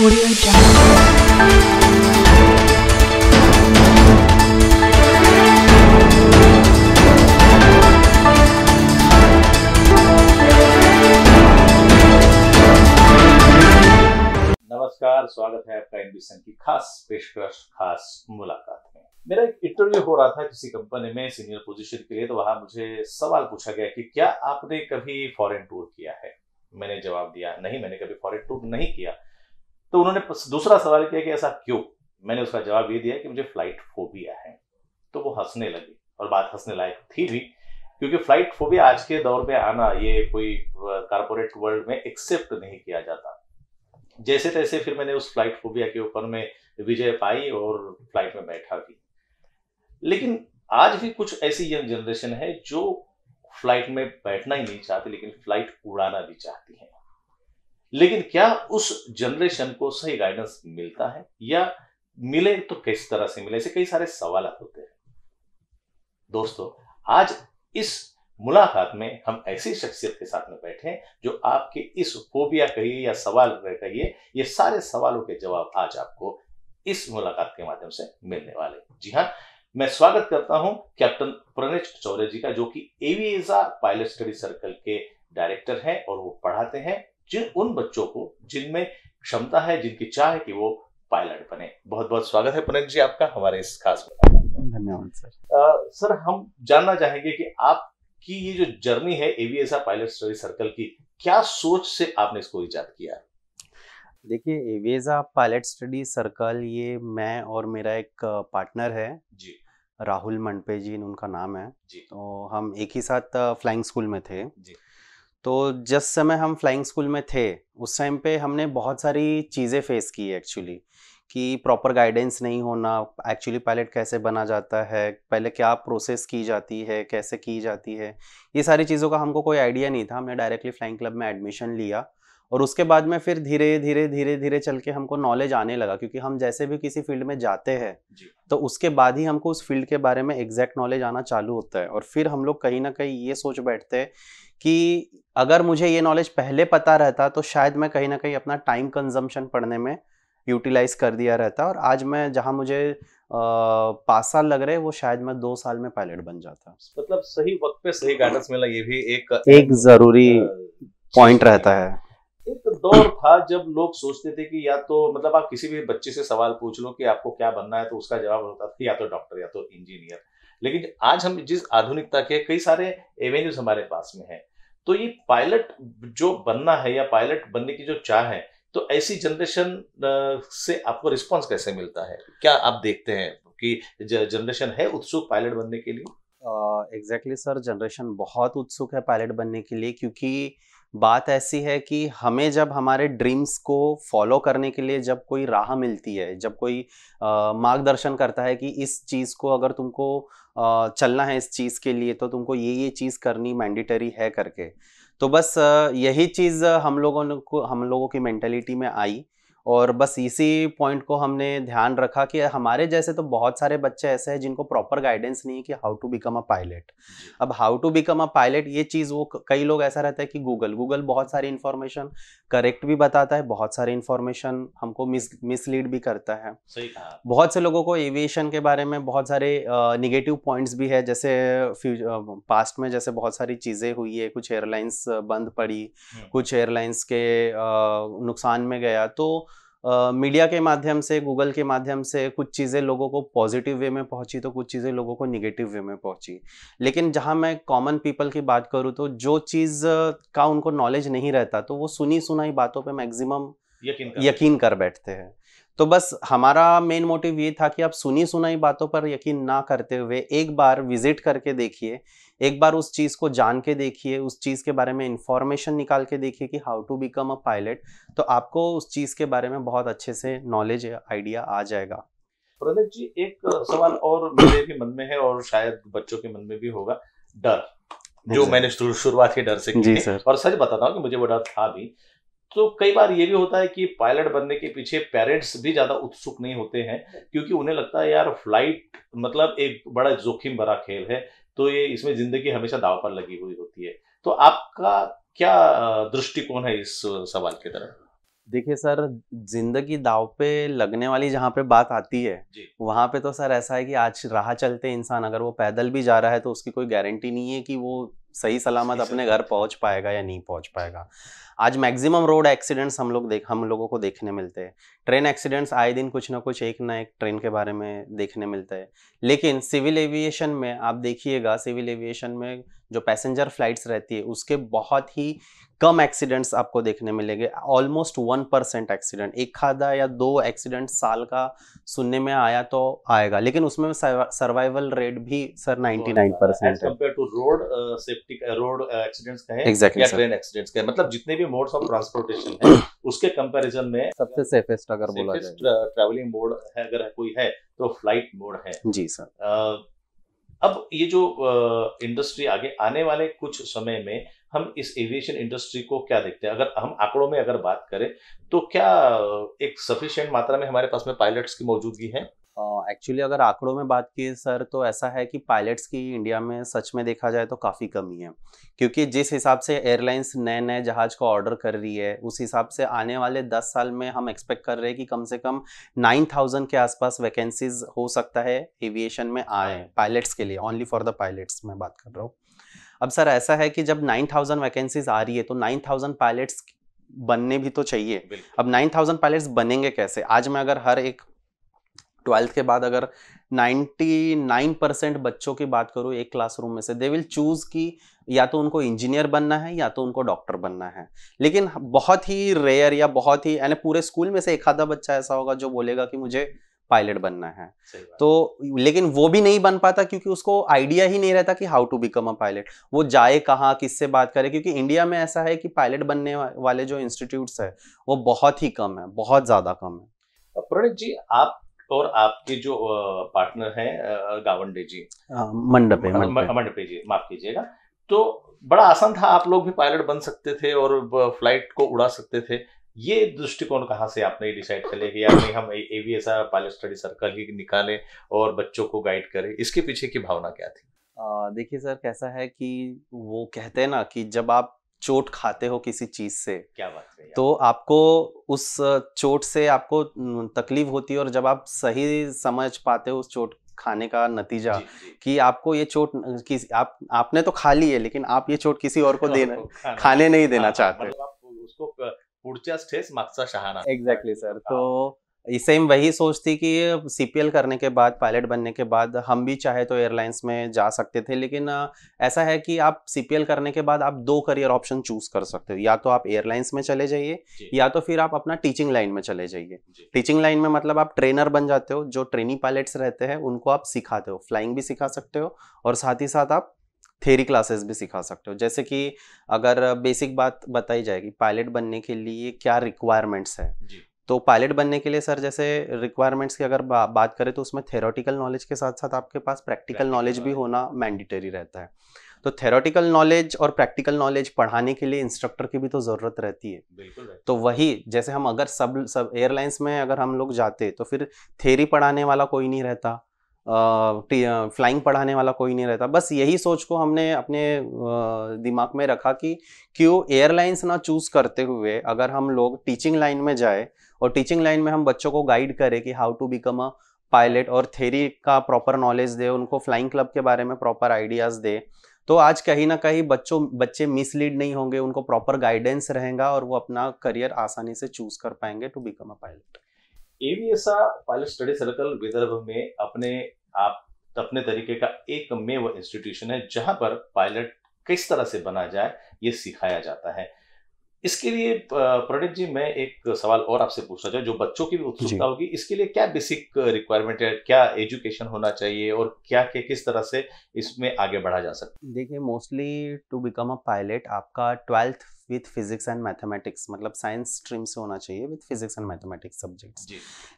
Audio Jungle. नमस्कार स्वागत है आपका एनबिशन की खास पेशकश खास मुलाकात में मेरा एक इंटरव्यू हो रहा था किसी कंपनी में सीनियर पोजीशन के लिए तो वहां मुझे सवाल पूछा गया कि क्या आपने कभी फॉरेन टूर किया है मैंने जवाब दिया नहीं मैंने कभी फॉरेन टूर नहीं किया तो उन्होंने दूसरा सवाल किया कि ऐसा क्यों मैंने उसका जवाब ये दिया कि मुझे फ्लाइट फोबिया है तो वो हंसने लगी और बात हंसने लायक थी भी क्योंकि फ्लाइट फोबिया आज के दौर में आना ये कोई कारपोरेट वर्ल्ड में एक्सेप्ट नहीं किया जाता जैसे तैसे फिर मैंने उस फ्लाइट फोबिया के ऊपर में विजय पाई और फ्लाइट में बैठा भी लेकिन आज भी कुछ ऐसी यंग जनरेशन है जो फ्लाइट में बैठना ही नहीं चाहती लेकिन फ्लाइट उड़ाना भी चाहती है लेकिन क्या उस जनरेशन को सही गाइडेंस मिलता है या मिले तो किस तरह से मिले ऐसे कई सारे सवाल होते हैं दोस्तों आज इस मुलाकात में हम ऐसी शख्सियत के साथ में बैठे जो आपके इस फोबिया कहिए या सवाल कहिए ये सारे सवालों के जवाब आज आपको इस मुलाकात के माध्यम से मिलने वाले जी हाँ मैं स्वागत करता हूं कैप्टन प्रणेश चौरे जी का जो कि एवीएजा पायलट स्टडी सर्कल के डायरेक्टर हैं और वो पढ़ाते हैं जिन उन बच्चों को जिनमें क्षमता है जिनकी चाह है कि वो पायलट बने बहुत बहुत स्वागत है पुनित जी आपका हमारे इस खास धन्यवाद सर आ, सर हम जानना चाहेंगे कि आपकी ये जो जर्नी है एवीएसआर पायलट स्टडी सर्कल की क्या सोच से आपने इसको ईजाद किया देखिए एवेजा पायलट स्टडी सर्कल ये मैं और मेरा एक पार्टनर है जी राहुल मंडपे जी उनका नाम है जी तो हम एक ही साथ फ्लाइंग स्कूल में थे जी तो जिस समय हम फ्लाइंग स्कूल में थे उस टाइम पे हमने बहुत सारी चीज़ें फेस की एक्चुअली कि प्रॉपर गाइडेंस नहीं होना एक्चुअली पायलट कैसे बना जाता है पहले क्या प्रोसेस की जाती है कैसे की जाती है ये सारी चीज़ों का हमको कोई आइडिया नहीं था हमने डायरेक्टली फ्लाइंग क्लब में एडमिशन लिया और उसके बाद में फिर धीरे धीरे धीरे धीरे चल के हमको नॉलेज आने लगा क्योंकि हम जैसे भी किसी फील्ड में जाते हैं तो उसके बाद ही हमको उस फील्ड के बारे में एग्जैक्ट नॉलेज आना चालू होता है और फिर हम लोग कहीं ना कहीं ये सोच बैठते हैं कि अगर मुझे ये नॉलेज पहले पता रहता तो शायद मैं कहीं ना कहीं अपना टाइम कंजम्पशन पढ़ने में यूटिलाइज कर दिया रहता और आज मैं जहाँ मुझे पाँच साल लग रहे वो शायद मैं दो साल में पायलट बन जाता मतलब सही वक्त पे सही गाइडेंस मिला ये भी एक एक जरूरी पॉइंट रहता है एक दौर था जब लोग सोचते थे कि या तो मतलब आप किसी भी बच्चे से सवाल पूछ लो कि आपको क्या बनना है तो उसका जवाब होता था या तो डॉक्टर या तो इंजीनियर लेकिन आज हम जिस आधुनिकता के कई सारे एवेन्यूज हमारे पास में है तो ये पायलट जो बनना है या पायलट बनने की जो चाह है तो ऐसी जनरेशन से आपको रिस्पॉन्स कैसे मिलता है क्या आप देखते हैं कि जनरेशन है उत्सुक पायलट बनने के लिए एग्जैक्टली सर जनरेशन बहुत उत्सुक है पायलट बनने के लिए क्योंकि uh, बात ऐसी है कि हमें जब हमारे ड्रीम्स को फॉलो करने के लिए जब कोई राह मिलती है जब कोई मार्गदर्शन करता है कि इस चीज़ को अगर तुमको आ, चलना है इस चीज़ के लिए तो तुमको ये ये चीज़ करनी मैंडेटरी है करके तो बस यही चीज़ हम लोगों को हम लोगों की मैंटेलिटी में आई और बस इसी पॉइंट को हमने ध्यान रखा कि हमारे जैसे तो बहुत सारे बच्चे ऐसे हैं जिनको प्रॉपर गाइडेंस नहीं है कि how to become a pilot अब how to become a pilot ये चीज़ वो कई लोग ऐसा रहता है कि गूगल गूगल बहुत सारी इन्फॉर्मेशन करेक्ट भी बताता है बहुत सारे इन्फॉर्मेशन हमको मिस मिसलीड भी करता है सही बहुत से लोगों को एविएशन के बारे में बहुत सारे निगेटिव पॉइंट्स भी है जैसे पास्ट में जैसे बहुत सारी चीज़ें हुई है कुछ एयरलाइंस बंद पड़ी हम्म। कुछ एयरलाइंस के नुकसान में गया तो मीडिया के माध्यम से गूगल के माध्यम से कुछ चीज़ें लोगों को पॉजिटिव वे में पहुंची तो कुछ चीज़ें लोगों को निगेटिव वे में पहुंची लेकिन जहां मैं कॉमन पीपल की बात करूं तो जो चीज़ का उनको नॉलेज नहीं रहता तो वो सुनी सुनाई बातों पे मैक्सिमम यकीन कर, यकीन कर बैठते हैं तो बस हमारा मेन मोटिव ये था कि आप सुनी सुनाई बातों पर यकीन ना करते हुए एक बार विजिट करके देखिए एक बार उस चीज़ को जान के देखिए उस चीज़ के बारे में इंफॉर्मेशन निकाल के देखिए कि how to become a pilot तो आपको उस चीज़ के बारे में बहुत अच्छे से नॉलेज आइडिया आ जाएगा प्रदीप जी एक सवाल और मेरे भी मन में है और शायद बच्चों के मन में भी होगा डर जो मैंने शुरुआत ही डर से की और सच बताता हूँ कि मुझे वो डर था भी तो कई बार ये भी होता है कि पायलट बनने के पीछे पेरेंट्स भी ज़्यादा उत्सुक नहीं होते हैं क्योंकि उन्हें लगता है यार फ्लाइट मतलब एक बड़ा जोखिम भरा खेल है तो ये इसमें ज़िंदगी हमेशा दाव पर लगी हुई होती है तो आपका क्या दृष्टिकोण है इस सवाल की तरफ देखिए सर जिंदगी दाव पे लगने वाली जहाँ पे बात आती है वहाँ पे तो सर ऐसा है कि आज राह चलते इंसान अगर वो पैदल भी जा रहा है तो उसकी कोई गारंटी नहीं है कि वो सही सलामत अपने घर पहुँच पाएगा या नहीं पहुँच पाएगा आज मैक्सिमम रोड एक्सीडेंट्स हम लोग देख हम लोगों को देखने मिलते हैं ट्रेन एक्सीडेंट्स आए दिन कुछ ना कुछ एक ना एक ट्रेन के बारे में देखने मिलता है लेकिन सिविल एविएशन में आप देखिएगा सिविल एविएशन में जो पैसेंजर फ्लाइट्स रहती है उसके बहुत ही कम एक्सीडेंट्स आपको देखने मिलेंगे ऑलमोस्ट वन परसेंट एक्सीडेंट एक खादा या दो एक्सीडेंट साल का सुनने में आया तो आएगा लेकिन उसमें सर्वाइवल रेट भी सर नाइन परसेंट है रोड uh, uh, uh, का मतलब जितने भी मोड्स ऑफ ट्रांसपोर्टेशन है उसके कंपैरिजन में सबसे सेफेस्ट अगर बोला जाए ट्रैवलिंग तो। मोड है अगर कोई है तो फ्लाइट मोड है जी सर अब ये जो इंडस्ट्री आगे आने वाले कुछ समय में हम इस एविएशन इंडस्ट्री को क्या देखते हैं अगर हम आंकड़ों में अगर बात करें तो क्या एक सफिशियंट मात्रा में हमारे पास में पायलट्स की मौजूदगी है एक्चुअली अगर आंकड़ों में बात की सर तो ऐसा है कि पायलट्स की इंडिया में सच में देखा जाए तो काफ़ी कमी है क्योंकि जिस हिसाब से एयरलाइंस नए नए जहाज़ को ऑर्डर कर रही है उस हिसाब से आने वाले दस साल में हम एक्सपेक्ट कर रहे हैं कि कम से कम नाइन थाउजेंड के आसपास वैकेंसीज हो सकता है एविएशन में आए पायलट्स के लिए ओनली फॉर द पायलट्स मैं बात कर रहा हूँ अब सर ऐसा है कि जब थाउजेंड वैकेंसीज आ रही है तो थाउजेंड पायलट्स बनने भी तो चाहिए अब 9000 पायलट्स बनेंगे कैसे आज मैं अगर हर एक ट्वेल्थ के बाद अगर 99 परसेंट बच्चों की बात करूँ एक क्लासरूम में से दे विल चूज़ कि या तो उनको इंजीनियर बनना है या तो उनको डॉक्टर बनना है लेकिन बहुत ही रेयर या बहुत ही यानी पूरे स्कूल में से एक आधा बच्चा ऐसा होगा जो बोलेगा कि मुझे पायलट बनना है तो लेकिन वो भी नहीं बन पाता क्योंकि उसको आइडिया ही नहीं रहता कि how to become a pilot वो जाए कहाँ किससे बात करे क्योंकि इंडिया में ऐसा है कि पायलट बनने वाले जो इंस्टीट्यूट्स है वो बहुत ही कम है बहुत ज़्यादा कम है प्रणित जी आप और आपके जो पार्टनर हैं गावंडे जी मंडपे मंडपे जी माफ कीजिएगा तो बड़ा आसान था आप लोग भी पायलट बन सकते थे और फ्लाइट को उड़ा सकते थे ये दृष्टिकोण कहाँ से आपने डिसाइड कर लिया कि यार नहीं हम एवीएसआर पायलट स्टडी सर्कल ही निकालें और बच्चों को गाइड करें इसके पीछे की भावना क्या थी देखिए सर कैसा है कि वो कहते हैं ना कि जब आप चोट खाते हो किसी चीज से क्या बात है तो आपको उस चोट से आपको तकलीफ होती है और जब आप सही समझ पाते हो उस चोट खाने का नतीजा जी, जी. कि आपको ये चोट किस, आप आपने तो खा ली है लेकिन आप ये चोट किसी और को देना खाने, खाने नहीं देना हाँ, हाँ, चाहते मतलब उसको पुढच्या स्ट्रेस मागचा शहाणा एग्जैक्टली सर हाँ। तो सेम वही सोच थी कि सी करने के बाद पायलट बनने के बाद हम भी चाहे तो एयरलाइंस में जा सकते थे लेकिन ऐसा है कि आप सी करने के बाद आप दो करियर ऑप्शन चूज कर सकते हो या तो आप एयरलाइंस में चले जाइए या तो फिर आप अपना टीचिंग लाइन में चले जाइए टीचिंग लाइन में मतलब आप ट्रेनर बन जाते हो जो ट्रेनिंग पायलट्स रहते हैं उनको आप सिखाते हो फ्लाइंग भी सिखा सकते हो और साथ ही साथ आप थेरी क्लासेस भी सिखा सकते हो जैसे कि अगर बेसिक बात बताई जाएगी पायलट बनने के लिए क्या रिक्वायरमेंट्स है तो पायलट बनने के लिए सर जैसे रिक्वायरमेंट्स की अगर बा, बात करें तो उसमें थेरोटिकल नॉलेज के साथ साथ आपके पास प्रैक्टिकल नॉलेज भी होना मैंडेटरी रहता है तो थेरोटिकल नॉलेज और प्रैक्टिकल नॉलेज पढ़ाने के लिए इंस्ट्रक्टर की भी तो ज़रूरत रहती है बिल्कुल तो वही जैसे हम अगर सब सब एयरलाइंस में अगर हम लोग जाते तो फिर थेरी पढ़ाने वाला कोई नहीं रहता फ्लाइंग पढ़ाने वाला कोई नहीं रहता बस यही सोच को हमने अपने दिमाग में रखा कि क्यों एयरलाइंस ना चूज़ करते हुए अगर हम लोग टीचिंग लाइन में जाए और टीचिंग लाइन में हम बच्चों को गाइड करें कि how to become a pilot और थेरी का प्रॉपर नॉलेज दे उनको फ्लाइंग क्लब के बारे में प्रॉपर आइडियाज़ दे तो आज कहीं ना कहीं बच्चों बच्चे मिसलीड नहीं होंगे उनको प्रॉपर गाइडेंस रहेगा और वो अपना करियर आसानी से चूज़ कर पाएंगे to become a pilot AVSR pilot study circle Vidarbha में अपने आप अपने तरीके का एक मेव इंस्टीट्यूशन है जहां पर पायलट किस तरह से बना जाए ये सिखाया जाता है इसके लिए प्रणित जी मैं एक सवाल और आपसे पूछना चाहूँ जो बच्चों की भी उत्सुकता होगी इसके लिए क्या बेसिक रिक्वायरमेंट है क्या एजुकेशन होना चाहिए और क्या के किस तरह से इसमें आगे बढ़ा जा सकता है देखिए mostly to become a pilot आपका twelfth with physics and mathematics मतलब साइंस स्ट्रीम से होना चाहिए with physics and mathematics subjects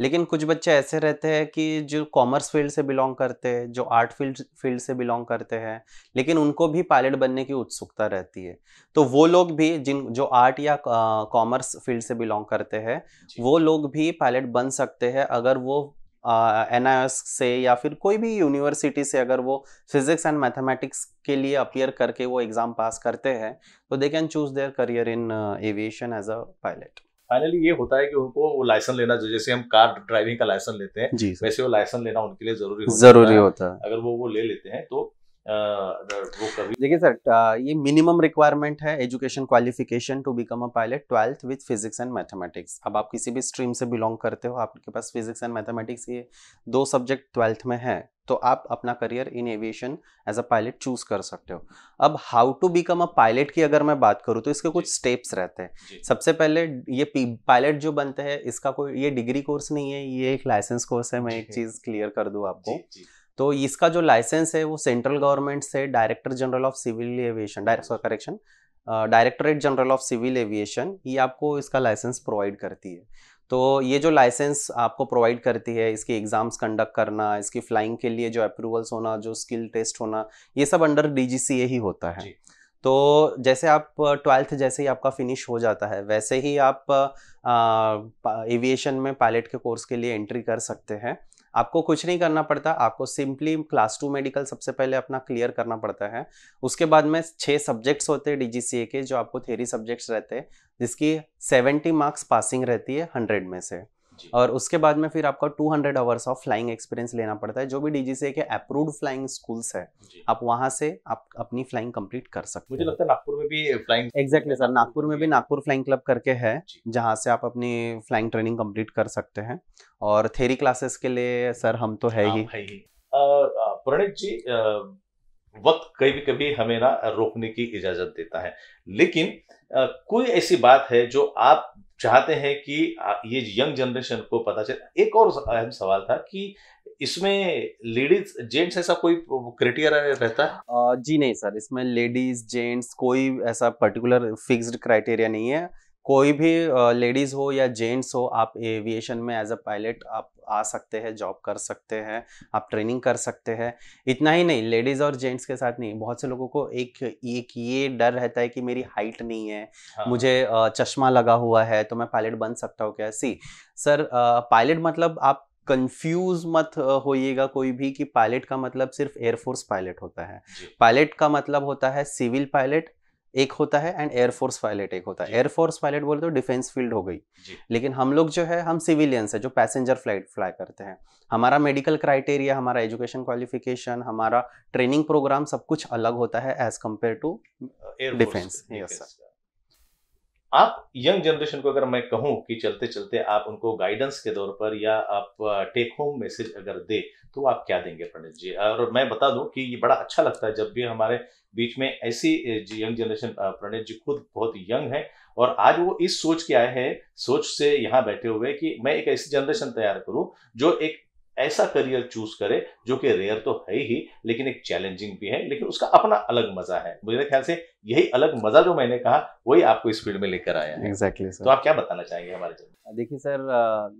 लेकिन कुछ बच्चे ऐसे रहते हैं कि जो कॉमर्स फील्ड से बिलोंग करते हैं जो आर्ट फील्ड फील्ड से बिलोंग करते हैं लेकिन उनको भी पायलट बनने की उत्सुकता रहती है तो वो लोग भी जिन जो आर्ट या कॉमर्स फील्ड से बिलोंग करते हैं वो लोग भी पायलट बन सकते हैं अगर वो एन uh, से या फिर कोई भी यूनिवर्सिटी से अगर वो फिजिक्स एंड मैथमेटिक्स के लिए अपियर करके वो एग्ज़ाम पास करते हैं तो they can choose their career in aviation as a pilot finally ये होता है कि उनको वो लाइसेंस लेना जैसे हम कार ड्राइविंग का लाइसेंस लेते हैं वैसे वो लाइसेंस लेना उनके लिए जरूरी होता जरूरी है, होता है अगर वो वो ले लेते हैं तो देखिए सर ये मिनिमम रिक्वायरमेंट है education qualification to become a pilot twelfth with physics and mathematics अब आप किसी भी स्ट्रीम से बिलोंग करते हो आपके पास फिजिक्स एंड मैथमेटिक्स ये दो सब्जेक्ट ट्वेल्थ में है तो आप अपना career in aviation as a pilot choose कर सकते हो अब how to become a pilot की अगर मैं बात करूँ तो इसके कुछ स्टेप्स रहते हैं सबसे पहले ये पायलट जो बनते हैं इसका कोई ये डिग्री कोर्स नहीं है ये एक लाइसेंस कोर्स है मैं एक चीज़ क्लियर कर दूँ आपको जी, जी. तो इसका जो लाइसेंस है वो सेंट्रल गवर्नमेंट से director general of civil aviation direct correction directorate general of civil aviation ये आपको इसका लाइसेंस प्रोवाइड करती है तो ये जो लाइसेंस आपको प्रोवाइड करती है इसके एग्ज़ाम्स कंडक्ट करना इसकी फ्लाइंग के लिए जो अप्रूवल्स होना जो स्किल टेस्ट होना ये सब अंडर डी ही होता है तो जैसे आप ट्वेल्थ जैसे ही आपका फिनिश हो जाता है वैसे ही आप एविएशन में पायलट के कोर्स के लिए एंट्री कर सकते हैं आपको कुछ नहीं करना पड़ता आपको सिंपली क्लास टू मेडिकल सबसे पहले अपना क्लियर करना पड़ता है उसके बाद में छः सब्जेक्ट्स होते हैं डी के जो आपको थेरी सब्जेक्ट्स रहते हैं जिसकी सेवेंटी मार्क्स पासिंग रहती है हंड्रेड में से और उसके बाद में फिर आपका 200 आवर्स ऑफ फ्लाइंग एक्सपीरियंस लेना पड़ता है जो भी डीजीसीए के अप्रूव्ड फ्लाइंग स्कूल्स है आप वहाँ से आप अपनी फ्लाइंग कंप्लीट कर सकते मुझे लगता है नागपुर में भी फ्लाइंग एग्जैक्टली सर नागपुर में भी नागपुर फ्लाइंग क्लब करके है जहाँ से आप अपनी फ्लाइंग ट्रेनिंग कम्प्लीट कर सकते हैं और थेरी क्लासेस के लिए सर हम तो है हाँ, ही प्रणित जी वक्त कभी कभी हमें ना रोकने की इजाजत देता है लेकिन आ, कोई ऐसी बात है जो आप चाहते हैं कि ये यंग जनरेशन को पता चले एक और अहम सवाल था कि इसमें लेडीज जेंट्स ऐसा कोई क्राइटेरिया रहता है जी नहीं सर इसमें लेडीज जेंट्स कोई ऐसा पर्टिकुलर फिक्स्ड क्राइटेरिया नहीं है कोई भी लेडीज़ हो या जेंट्स हो आप एविएशन में एज अ पायलट आप आ सकते हैं जॉब कर सकते हैं आप ट्रेनिंग कर सकते हैं इतना ही नहीं लेडीज़ और जेंट्स के साथ नहीं बहुत से लोगों को एक एक ये डर रहता है कि मेरी हाइट नहीं है हाँ। मुझे चश्मा लगा हुआ है तो मैं पायलट बन सकता हूँ क्या सी सर पायलट मतलब आप कंफ्यूज मत होइएगा कोई भी कि पायलट का मतलब सिर्फ एयरफोर्स पायलट होता है पायलट का मतलब होता है सिविल पायलट एक होता है एंड एयरफोर्स पायलट एक होता है एयरफोर्स पायलट बोले तो डिफेंस फील्ड हो गई लेकिन हम लोग जो है हम सिविलियंस है जो पैसेंजर फ्लाइट फ्लाई करते हैं हमारा मेडिकल क्राइटेरिया हमारा एजुकेशन क्वालिफिकेशन हमारा ट्रेनिंग प्रोग्राम सब कुछ अलग होता है as compare to defence yes sir आप यंग जनरेशन को अगर मैं कहूं कि चलते चलते आप उनको गाइडेंस के तौर पर या आप टेक होम मैसेज अगर दे तो आप क्या देंगे पंडित जी और मैं बता दूं कि ये बड़ा अच्छा लगता है जब भी हमारे बीच में ऐसी यंग जनरेशन प्रणित जी खुद बहुत यंग है और आज वो इस सोच के आए हैं सोच से यहाँ बैठे हुए कि मैं एक ऐसी जनरेशन तैयार करूं जो एक ऐसा करियर चूज करे जो कि रेयर तो है ही लेकिन एक चैलेंजिंग भी है लेकिन उसका अपना अलग मजा है मेरे ख्याल से यही अलग मजा जो मैंने कहा वही आपको इस फील्ड में लेकर आया है एग्जैक्टली exactly, तो आप क्या बताना चाहेंगे हमारे देखिए सर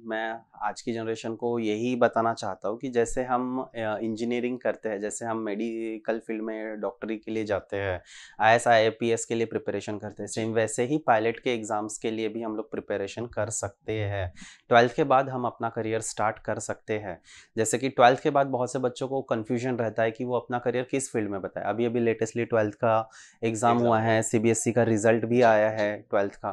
मैं आज की जनरेशन को यही बताना चाहता हूँ कि जैसे हम इंजीनियरिंग करते हैं जैसे हम मेडिकल फील्ड में डॉक्टरी के लिए जाते हैं I S I P S के लिए प्रिपरेशन करते हैं सेम वैसे ही पायलट के एग्ज़ाम्स के लिए भी हम लोग प्रिपरेशन कर सकते हैं ट्वेल्थ के बाद हम अपना करियर स्टार्ट कर सकते हैं जैसे कि ट्वेल्थ के बाद बहुत से बच्चों को कन्फ्यूजन रहता है कि वो अपना करियर किस फील्ड में बताए अभी अभी लेटेस्टली ट्वेल्थ का एग्ज़ाम एग्ज़ाम हुआ है सीबीएसई e का रिजल्ट भी आया है ट्वेल्थ का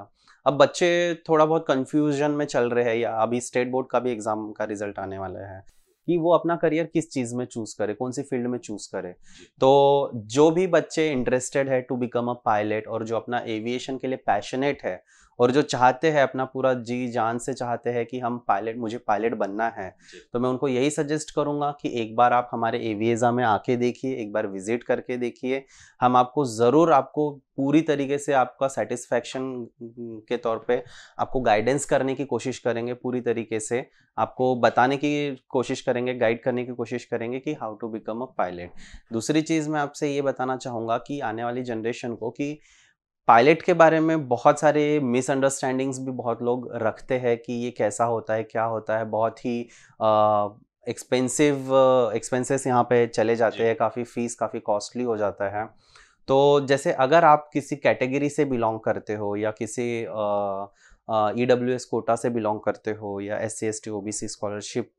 अब बच्चे थोड़ा बहुत कंफ्यूजन में चल रहे हैं या अभी स्टेट बोर्ड का भी एग्ज़ाम का रिजल्ट आने वाला है कि वो अपना करियर किस चीज़ में चूज़ करे कौन सी फील्ड में चूज़ करे तो जो भी बच्चे इंटरेस्टेड है टू बिकम अ पायलट और जो अपना एविएशन के लिए पैशनेट है और जो चाहते हैं अपना पूरा जी जान से चाहते हैं कि हम पायलट मुझे पायलट बनना है तो मैं उनको यही सजेस्ट करूंगा कि एक बार आप हमारे एवीएजा में आके देखिए एक बार विजिट करके देखिए हम आपको ज़रूर आपको पूरी तरीके से आपका सेटिस्फेक्शन के तौर पे आपको गाइडेंस करने की कोशिश करेंगे पूरी तरीके से आपको बताने की कोशिश करेंगे गाइड करने की कोशिश करेंगे कि how to become a pilot दूसरी चीज़ मैं आपसे ये बताना चाहूँगा कि आने वाली जनरेशन को कि पायलट के बारे में बहुत सारे मिसअंडरस्टैंडिंग्स भी बहुत लोग रखते हैं कि ये कैसा होता है क्या होता है बहुत ही एक्सपेंसिव एक्सपेंसेस यहाँ पे चले जाते हैं काफ़ी फीस काफ़ी कॉस्टली हो जाता है तो जैसे अगर आप किसी कैटेगरी से बिलोंग करते हो या किसी uh, E W S quota से बिलोंग करते हो या S C S T O B C scholarship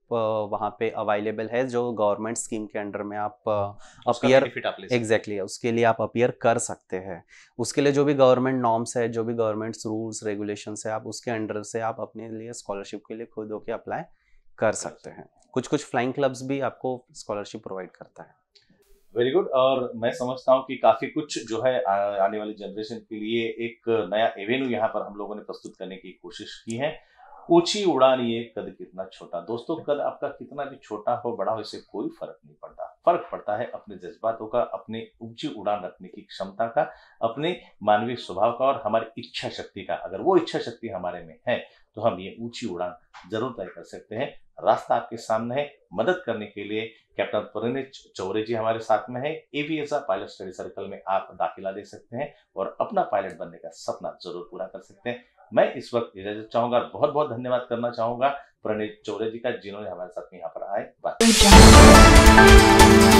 वहाँ पे अवेलेबल है जो गवर्नमेंट स्कीम के अंडर में आप अपियर एग्जैक्टली उसके लिए आप अपियर कर सकते हैं उसके लिए जो भी गवर्नमेंट नॉर्म्स है जो भी गवर्नमेंट रूल्स रेगुलेशन है आप उसके अंडर से आप अपने लिए स्कॉलरशिप के लिए खुद होकर अप्लाई कर सकते हैं कुछ कुछ फ्लाइंग क्लब्स भी आपको स्कॉलरशिप प्रोवाइड करता है वेरी गुड और मैं समझता हूँ कि काफी कुछ जो है आने वाली जनरेशन के लिए एक नया एवेन्यू यहाँ पर हम लोगों ने प्रस्तुत करने की कोशिश की है ऊंची उड़ान ये कद कितना छोटा दोस्तों कद आपका कितना भी छोटा हो बड़ा हो इससे कोई फर्क नहीं पड़ता फर्क पड़ता है अपने जज्बातों का अपने ऊंची उड़ान रखने की क्षमता का अपने मानवीय स्वभाव का और हमारी इच्छा शक्ति का अगर वो इच्छा शक्ति हमारे में है तो हम ये ऊंची उड़ान जरूर तय कर सकते हैं रास्ता आपके सामने है मदद करने के लिए कैप्टन परिणित चौरे जी हमारे साथ में है एवीएसआर पायलट स्टडी सर्कल में आप दाखिला दे सकते हैं और अपना पायलट बनने का सपना जरूर पूरा कर सकते हैं मैं इस वक्त इजाजत चाहूंगा बहुत बहुत धन्यवाद करना चाहूंगा प्रणीत चौरे जी का जिन्होंने हमारे साथ में यहाँ पर आए बात